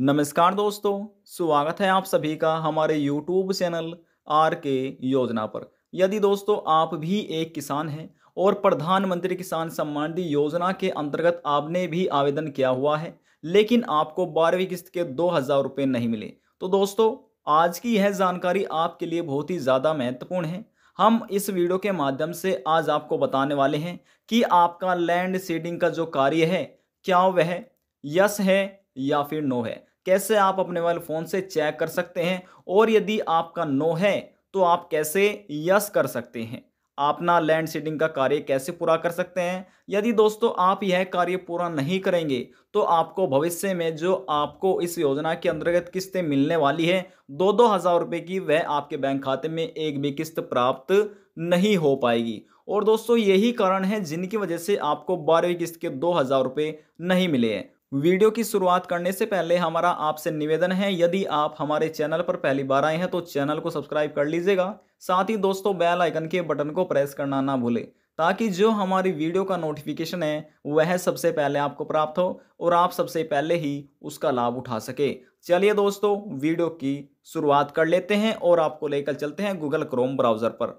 नमस्कार दोस्तों स्वागत है आप सभी का हमारे YouTube चैनल आर के योजना पर यदि दोस्तों आप भी एक किसान हैं और प्रधानमंत्री किसान सम्मान निधि योजना के अंतर्गत आपने भी आवेदन किया हुआ है लेकिन आपको बारहवीं किस्त के दो हज़ार रुपये नहीं मिले तो दोस्तों आज की यह जानकारी आपके लिए बहुत ही ज़्यादा महत्वपूर्ण है हम इस वीडियो के माध्यम से आज आपको बताने वाले हैं कि आपका लैंड सीडिंग का जो कार्य है क्या वह यस है या फिर नो है कैसे आप अपने मोबाइल फ़ोन से चेक कर सकते हैं और यदि आपका नो है तो आप कैसे यस कर सकते हैं अपना लैंड सीडिंग का कार्य कैसे पूरा कर सकते हैं यदि दोस्तों आप यह कार्य पूरा नहीं करेंगे तो आपको भविष्य में जो आपको इस योजना के अंतर्गत किस्तें मिलने वाली है दो दो हज़ार रुपये की वह आपके बैंक खाते में एक भी किस्त प्राप्त नहीं हो पाएगी और दोस्तों यही कारण है जिनकी वजह से आपको बारहवीं किस्त के दो हज़ार रुपये नहीं मिले हैं वीडियो की शुरुआत करने से पहले हमारा आपसे निवेदन है यदि आप हमारे चैनल पर पहली बार आए हैं तो चैनल को सब्सक्राइब कर लीजिएगा साथ ही दोस्तों बेल आइकन के बटन को प्रेस करना ना भूलें ताकि जो हमारी वीडियो का नोटिफिकेशन है वह सबसे पहले आपको प्राप्त हो और आप सबसे पहले ही उसका लाभ उठा सके चलिए दोस्तों वीडियो की शुरुआत कर लेते हैं और आपको लेकर चलते हैं गूगल क्रोम ब्राउज़र पर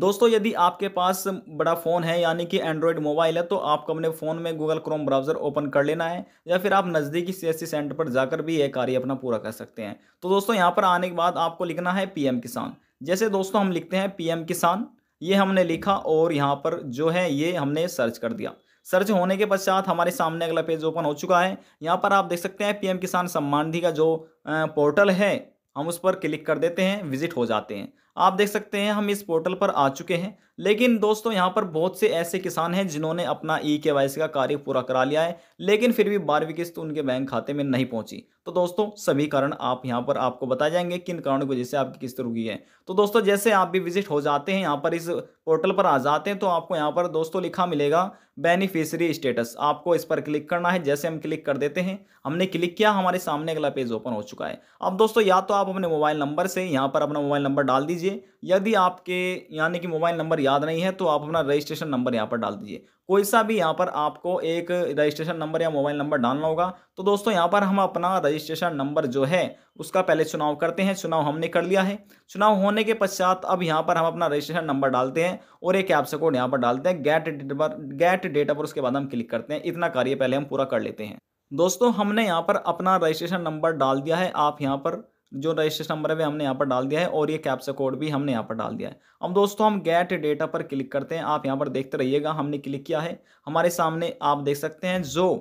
दोस्तों यदि आपके पास बड़ा फ़ोन है यानी कि एंड्रॉयड मोबाइल है तो आपको अपने फ़ोन में गूगल क्रोम ब्राउज़र ओपन कर लेना है या फिर आप नज़दीकी सी सेंटर पर जाकर भी यह कार्य अपना पूरा कर सकते हैं तो दोस्तों यहाँ पर आने के बाद आपको लिखना है पीएम किसान जैसे दोस्तों हम लिखते हैं एम किसान ये हमने लिखा और यहाँ पर जो है ये हमने सर्च कर दिया सर्च होने के पश्चात हमारे सामने अगला पेज ओपन हो चुका है यहाँ पर आप देख सकते हैं एम किसान सम्मान निधि का जो पोर्टल है हम उस पर क्लिक कर देते हैं विजिट हो जाते हैं आप देख सकते हैं हम इस पोर्टल पर आ चुके हैं लेकिन दोस्तों यहाँ पर बहुत से ऐसे किसान हैं जिन्होंने अपना ई e के का कार्य पूरा करा लिया है लेकिन फिर भी बारहवीं किस्त उनके बैंक खाते में नहीं पहुंची तो दोस्तों सभी कारण आप यहाँ पर आपको बताए जाएंगे किन कारणों की वजह से आपकी किस्त रुकी है तो दोस्तों जैसे आप भी विजिट हो जाते हैं यहाँ पर इस पोर्टल पर आ जाते हैं तो आपको यहाँ पर दोस्तों लिखा मिलेगा बेनिफिशियरी स्टेटस आपको इस पर क्लिक करना है जैसे हम क्लिक कर देते हैं हमने क्लिक किया हमारे सामने अगला पेज ओपन हो चुका है अब दोस्तों या तो आप अपने मोबाइल नंबर से यहाँ पर अपना मोबाइल नंबर डाल दीजिए यदि आपके यानी कि मोबाइल नंबर याद नहीं है तो आप अपना रजिस्ट्रेशन नंबर यहाँ पर डाल दीजिए कोई सा भी यहाँ पर आपको एक रजिस्ट्रेशन नंबर या मोबाइल नंबर डालना होगा तो दोस्तों यहाँ पर हम अपना रजिस्ट्रेशन नंबर जो है उसका पहले चुनाव करते हैं चुनाव हमने कर लिया है चुनाव होने के पश्चात अब यहाँ पर हम अपना रजिस्ट्रेशन नंबर डालते हैं और एक ऐप से कोड यहाँ पर डालते हैं गैट डेट पर गैट डेट पर उसके बाद हम क्लिक करते हैं इतना कार्य पहले हम पूरा कर लेते हैं दोस्तों हमने यहाँ पर अपना रजिस्ट्रेशन नंबर डाल दिया है आप यहाँ पर जो रजिस्ट्रेशन नंबर है वह हमने यहाँ पर डाल दिया है और ये कैप्स कोड भी हमने यहाँ पर डाल दिया है अब दोस्तों हम गेट डेटा पर क्लिक करते हैं आप यहाँ पर देखते रहिएगा हमने क्लिक किया है हमारे सामने आप देख सकते हैं जो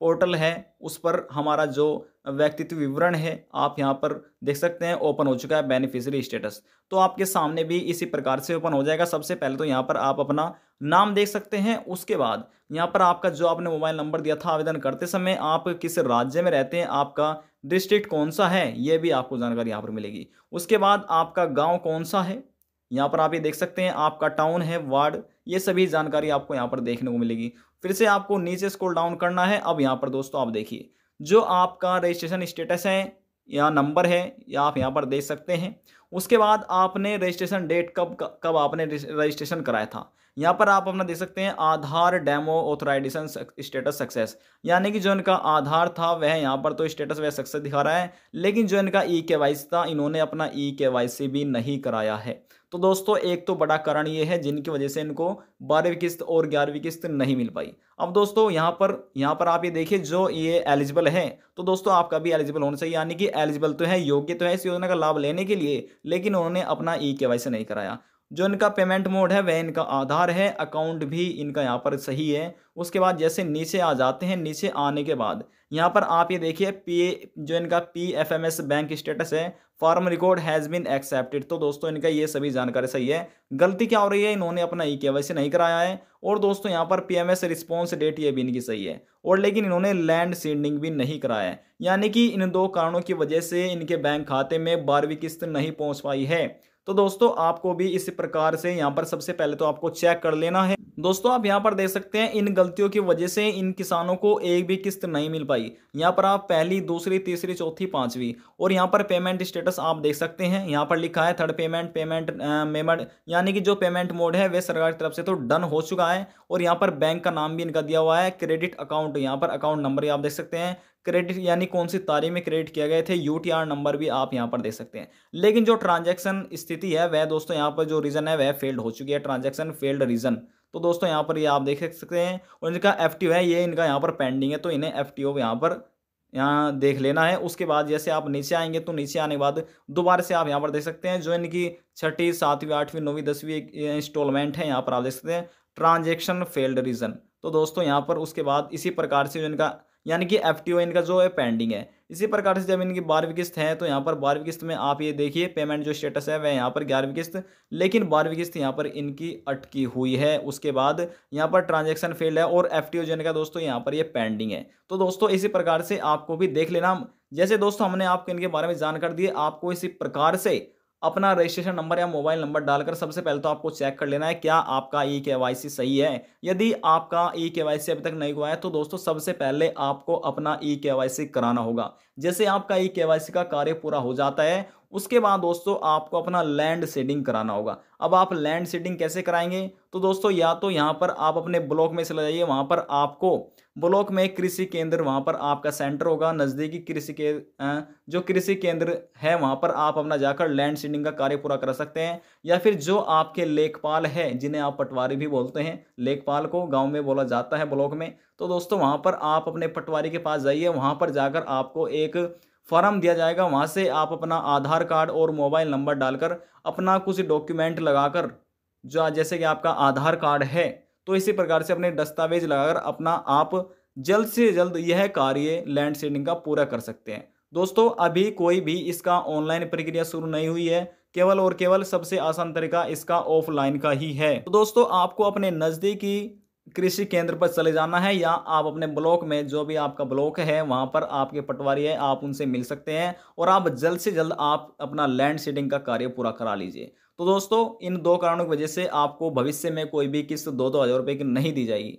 पोर्टल है उस पर हमारा जो व्यक्तित्व विवरण है आप यहाँ पर देख सकते हैं ओपन हो चुका है बेनिफिशियरी स्टेटस तो आपके सामने भी इसी प्रकार से ओपन हो जाएगा सबसे पहले तो यहाँ पर आप अपना नाम देख सकते हैं उसके बाद यहाँ पर आपका जो आपने मोबाइल नंबर दिया था आवेदन करते समय आप किस राज्य में रहते हैं आपका डिस्ट्रिक्ट कौन सा है ये भी आपको जानकारी यहाँ पर मिलेगी उसके बाद आपका गांव कौन सा है यहाँ पर आप ये देख सकते हैं आपका टाउन है वार्ड ये सभी जानकारी आपको यहाँ पर देखने को मिलेगी फिर से आपको नीचे स्कोल डाउन करना है अब यहाँ पर दोस्तों आप देखिए जो आपका रजिस्ट्रेशन स्टेटस है यहाँ नंबर है या आप यहाँ पर देख सकते हैं उसके बाद आपने रजिस्ट्रेशन डेट कब कब आपने रजिस्ट्रेशन कराया था यहाँ पर आप अपना देख सकते हैं Aadhaar demo authorization status success यानी कि जो इनका आधार था वह यहाँ पर तो स्टेटस वह सक्सेस दिखा रहा है लेकिन जो इनका ई के था इन्होंने अपना ई के भी नहीं कराया है तो दोस्तों एक तो बड़ा कारण ये है जिनकी वजह से इनको बारहवीं किस्त और ग्यारहवीं किस्त नहीं मिल पाई अब दोस्तों यहाँ पर यहाँ पर आप ये देखिए जो ये एलिजिबल है तो दोस्तों आपका भी एलिजिबल होना चाहिए यानी कि एलिजिबल तो है योग्य तो है इस योजना का लाभ लेने के लिए लेकिन उन्होंने अपना ई के नहीं कराया जो इनका पेमेंट मोड है वह इनका आधार है अकाउंट भी इनका यहाँ पर सही है उसके बाद जैसे नीचे आ जाते हैं नीचे आने के बाद यहाँ पर आप ये देखिए पी जो इनका P F M S bank status है form record has been accepted तो दोस्तों इनका ये सभी जानकारी सही है गलती क्या हो रही है इन्होंने अपना ई e के नहीं कराया है और दोस्तों यहाँ पर P M S response date ये भी इनकी सही है और लेकिन इन्होंने लैंड सीडिंग भी नहीं कराया है यानी कि इन दो कारणों की वजह से इनके बैंक खाते में बारहवीं किस्त नहीं पहुँच पाई है तो दोस्तों आपको भी इस प्रकार से यहाँ पर सबसे पहले तो आपको चेक कर लेना है दोस्तों आप यहाँ पर देख सकते हैं इन गलतियों की वजह से इन किसानों को एक भी किस्त नहीं मिल पाई यहाँ पर आप पहली दूसरी तीसरी चौथी पांचवी और यहाँ पर पेमेंट स्टेटस आप देख सकते हैं यहाँ पर लिखा है थर्ड पेमेंट पेमेंट मेमड यानी कि जो पेमेंट मोड है वह सरकार की तरफ से तो डन हो चुका है और यहाँ पर बैंक का नाम भी इनका दिया हुआ है क्रेडिट अकाउंट यहाँ पर अकाउंट नंबर आप देख सकते हैं क्रेडिट यानी कौन सी तारीख में क्रेडिट किया गए थे यू नंबर भी आप यहाँ पर दे सकते हैं लेकिन जो ट्रांजेक्शन स्थिति है वह दोस्तों यहाँ पर जो रीज़न है वह फेल्ड हो चुकी है ट्रांजेक्शन फेल्ड रीज़न तो दोस्तों यहाँ पर ये आप देख सकते हैं और इनका एफ है ये इनका यहाँ पर पेंडिंग है तो इन्हें एफ टी यहाँ पर यहाँ देख लेना है उसके बाद जैसे आप नीचे आएंगे तो नीचे आने के बाद दोबारा से आप यहाँ पर देख सकते हैं जो इनकी छठी सातवीं आठवीं नौवीं दसवीं इंस्टॉलमेंट है यहाँ पर आप देख सकते हैं ट्रांजेक्शन फेल्ड रीज़न तो दोस्तों यहाँ पर उसके बाद इसी प्रकार से जो इनका यानी कि एफ इनका जो है पेंडिंग है इसी प्रकार से जब इनकी बारहवीं किस्त है तो यहाँ पर बारहवीं किस्त में आप ये देखिए पेमेंट जो स्टेटस है वह यहाँ पर ग्यारहवीं किस्त लेकिन बारहवीं किस्त यहाँ पर इनकी अटकी हुई है उसके बाद यहाँ पर ट्रांजेक्शन फेल है और एफ टी का दोस्तों यहाँ पर ये यह पेंडिंग है तो दोस्तों इसी प्रकार से आपको भी देख लेना जैसे दोस्तों हमने आपको इनके बारे में जानकारी दी आपको इसी प्रकार से अपना रजिस्ट्रेशन नंबर या मोबाइल नंबर डालकर सबसे पहले तो आपको चेक कर लेना है क्या आपका ई के सही है यदि आपका ई के अभी तक नहीं हुआ है तो दोस्तों सबसे पहले आपको अपना ई के कराना होगा जैसे आपका ई के का कार्य पूरा हो जाता है उसके बाद दोस्तों आपको अपना लैंड सेडिंग कराना होगा अब आप लैंड सेडिंग कैसे कराएंगे तो दोस्तों या तो यहाँ पर आप अपने ब्लॉक में चले जाइए वहाँ पर आपको ब्लॉक में कृषि केंद्र वहाँ पर आपका सेंटर होगा नज़दीकी कृषि के जो कृषि केंद्र है वहाँ पर आप अपना जाकर लैंड सीडिंग का कार्य पूरा कर सकते हैं या फिर जो आपके लेखपाल है जिन्हें आप पटवारी भी बोलते हैं लेखपाल को गाँव में बोला जाता है ब्लॉक में तो दोस्तों वहाँ पर आप अपने पटवारी के पास जाइए वहाँ पर जाकर आपको एक फॉर्म दिया जाएगा वहाँ से आप अपना आधार कार्ड और मोबाइल नंबर डालकर अपना कुछ डॉक्यूमेंट लगाकर जो जैसे कि आपका आधार कार्ड है तो इसी प्रकार से अपने दस्तावेज लगाकर अपना आप जल्द से जल्द यह कार्य लैंड सीडिंग का पूरा कर सकते हैं दोस्तों अभी कोई भी इसका ऑनलाइन प्रक्रिया शुरू नहीं हुई है केवल और केवल सबसे आसान तरीका इसका ऑफलाइन का ही है तो दोस्तों आपको अपने नज़दीकी कृषि केंद्र पर चले जाना है या आप अपने ब्लॉक में जो भी आपका ब्लॉक है वहाँ पर आपके पटवारी है आप उनसे मिल सकते हैं और आप जल्द से जल्द आप अपना लैंड सीडिंग का कार्य पूरा करा लीजिए तो दोस्तों इन दो कारणों की वजह से आपको भविष्य में कोई भी किस्त दो दो हज़ार रुपये की नहीं दी जाएगी